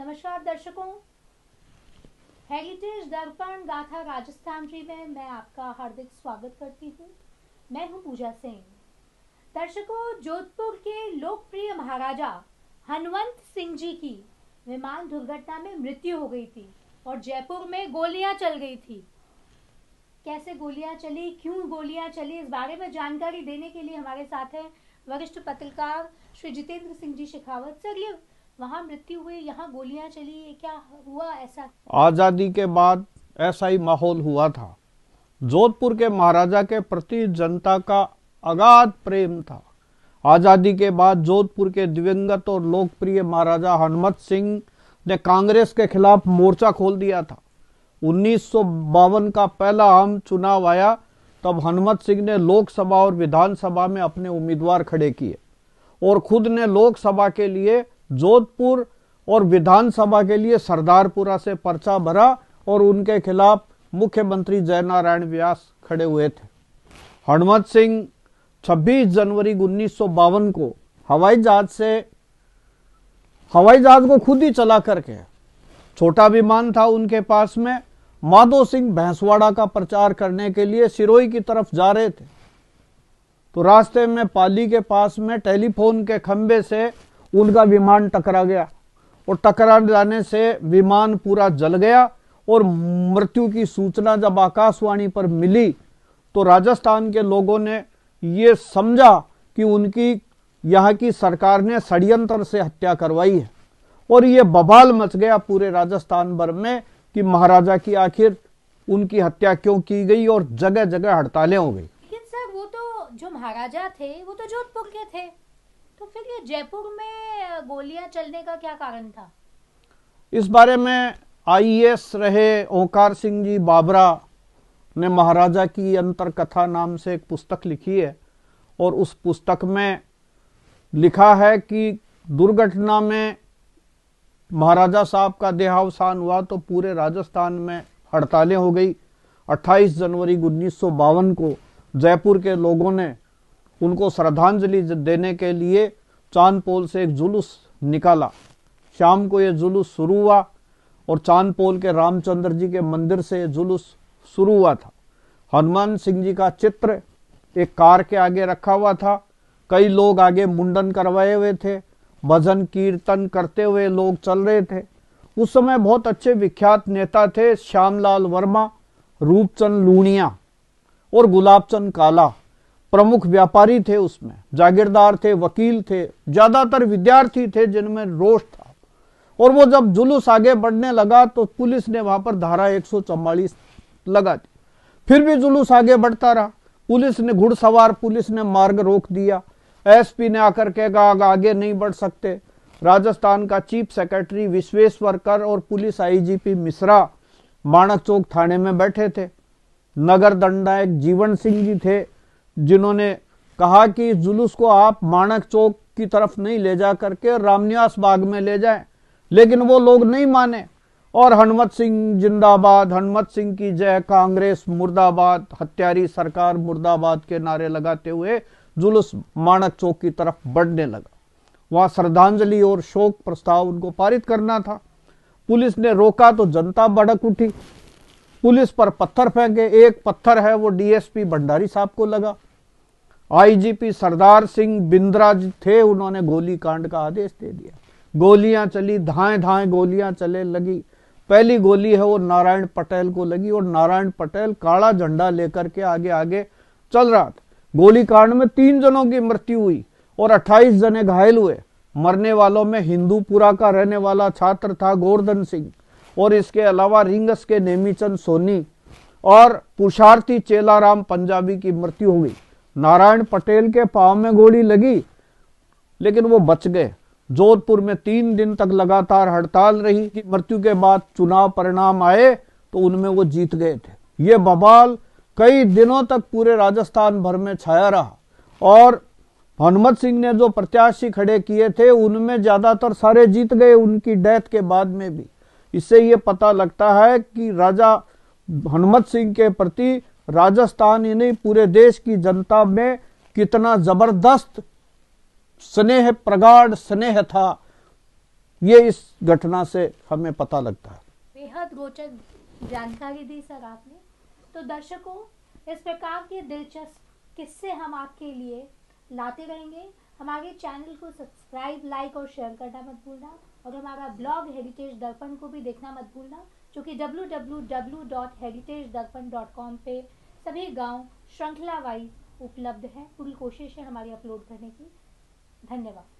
नमस्कार दर्शकों हेरिटेज दर्पण गाथा राजस्थान जी में मैं आपका हार्दिक स्वागत करती हूँ मैं हूँ पूजा सिंह दर्शकों जोधपुर के लोकप्रिय महाराजा हनुवंत सिंह जी की विमान दुर्घटना में मृत्यु हो गई थी और जयपुर में गोलियां चल गई थी कैसे गोलियां चली क्यों गोलियां चली इस बारे में जानकारी देने के लिए हमारे साथ हैं वरिष्ठ पत्रकार श्री जितेंद्र सिंह जी शेखावत सर वहाँ मृत्यु हुई यहाँ गोलियां चली ये क्या हुआ ऐसा आजादी के बाद ऐसा ही माहौल हुआ था जोधपुर के महाराजा के प्रति जनता का अगाध प्रेम था आजादी के बाद जोधपुर के दिवंगत और लोकप्रिय महाराजा हनुमत सिंह ने कांग्रेस के खिलाफ मोर्चा खोल दिया था उन्नीस का पहला आम चुनाव आया तब हनुमत सिंह ने लोकसभा और विधानसभा में अपने उम्मीदवार खड़े किए और खुद ने लोकसभा के लिए जोधपुर और विधानसभा के लिए सरदारपुरा से पर्चा भरा और उनके खिलाफ मुख्यमंत्री जयनारायण व्यास खड़े हुए थे हनुमत सिंह 26 जनवरी उन्नीस को हवाई जहाज से हवाई जहाज को खुद ही चला करके छोटा विमान था उनके पास में माधो सिंह भैंसवाड़ा का प्रचार करने के लिए सिरोही की तरफ जा रहे थे तो रास्ते में पाली के पास में टेलीफोन के खंबे से उनका विमान टकरा गया और टकरा जाने से विमान पूरा जल गया और मृत्यु की सूचना जब आकाशवाणी पर मिली तो राजस्थान के लोगों ने ये समझा कि उनकी यहाँ की सरकार ने षड्यंत्र से हत्या करवाई है और ये बबाल मच गया पूरे राजस्थान भर में कि महाराजा की आखिर उनकी हत्या क्यों की गई और जगह जगह हड़तालें हो गई लेकिन सर वो तो जो महाराजा थे वो तो जोधपुर के थे तो फिर ये जयपुर में गोलियां चलने का क्या कारण था इस बारे में आईएएस रहे ओंकार सिंह जी बाबरा ने महाराजा की अंतर कथा नाम से एक पुस्तक लिखी है और उस पुस्तक में लिखा है कि दुर्घटना में महाराजा साहब का देहावसान हुआ तो पूरे राजस्थान में हड़तालें हो गई 28 जनवरी उन्नीस को जयपुर के लोगों ने उनको श्रद्धांजलि देने के लिए चांदपोल से एक जुलूस निकाला शाम को ये जुलूस शुरू हुआ और चांदपोल के रामचंद्र जी के मंदिर से जुलूस शुरू हुआ था हनुमान सिंह जी का चित्र एक कार के आगे रखा हुआ था कई लोग आगे मुंडन करवाए हुए थे भजन कीर्तन करते हुए लोग चल रहे थे उस समय बहुत अच्छे विख्यात नेता थे श्यामलाल वर्मा रूपचंद लूणिया और गुलाबचंद काला प्रमुख व्यापारी थे उसमें जागीरदार थे वकील थे ज़्यादातर विद्यार्थी थे जिनमें रोष था और वो जब जुलूस आगे बढ़ने लगा तो पुलिस ने वहां पर धारा एक लगा दी फिर भी जुलूस आगे बढ़ता रहा पुलिस ने घुड़सवार पुलिस ने मार्ग रोक दिया एसपी ने आकर के कहा आगे नहीं बढ़ सकते राजस्थान का चीफ सेक्रेटरी विश्वेश्वरकर और पुलिस आईजीपी मिश्रा माणक चौक थाने में बैठे थे नगर दंडायक जीवन सिंह जी थे जिन्होंने कहा कि जुलूस को आप माणक चौक की तरफ नहीं ले जा करके रामनिवास बाग में ले जाएं लेकिन वो लोग नहीं माने और हनुमत सिंह जिंदाबाद हनुमत सिंह की जय कांग्रेस मुर्दाबाद हत्यारी सरकार मुर्दाबाद के नारे लगाते हुए जुलूस माणक चौक की तरफ बढ़ने लगा वहां श्रद्धांजलि और शोक प्रस्ताव उनको पारित करना था पुलिस ने रोका तो जनता भड़क उठी पुलिस पर पत्थर फेंके एक पत्थर है वो डीएसपी भंडारी साहब को लगा आईजीपी सरदार सिंह बिंद्रा थे उन्होंने गोली कांड का आदेश दे दिया गोलियां चली धाए धाए गोलियां चले लगी पहली गोली है वो नारायण पटेल को लगी और नारायण पटेल काला झंडा लेकर के आगे आगे चल रहा था गोली कांड में तीन जनों की मृत्यु हुई और 28 जने घायल हुए मरने वालों में हिंदूपुरा का रहने वाला छात्र था गोवर्धन सिंह और इसके अलावा रिंगस के नेमीचंद सोनी और पुरुषार्थी चेलाराम पंजाबी की मृत्यु हो गई नारायण पटेल के पाँव में गोली लगी लेकिन वो बच गए जोधपुर में तीन दिन तक लगातार हड़ताल रही कि मृत्यु के बाद चुनाव परिणाम आए तो उनमें वो जीत गए थे ये बवाल कई दिनों तक पूरे राजस्थान भर में छाया रहा और हनुमत सिंह ने जो प्रत्याशी खड़े किए थे उनमें ज्यादातर सारे जीत गए उनकी डेथ के बाद में भी इससे ये पता लगता है कि राजा हनुमत सिंह के प्रति राजस्थान ही नहीं पूरे देश की जनता में कितना जबरदस्त स्नेह प्रगाढ़ स्नेह था ये इस घटना से हमें पता लगता है बेहद रोचक जानकारी दी सर आपने तो दर्शकों इस प्रकार के दिलचस्प किस्से हम आपके लिए लाते रहेंगे हमारे चैनल को सब्सक्राइब लाइक और शेयर करना मत भूलना और हमारा ब्लॉग हेरिटेज दर्पण को भी देखना मत भूलना क्योंकि डब्ल्यू डब्ल्यू पर सभी गांव श्रृंखला वाइज उपलब्ध है पूरी कोशिश है हमारी अपलोड करने की धन्यवाद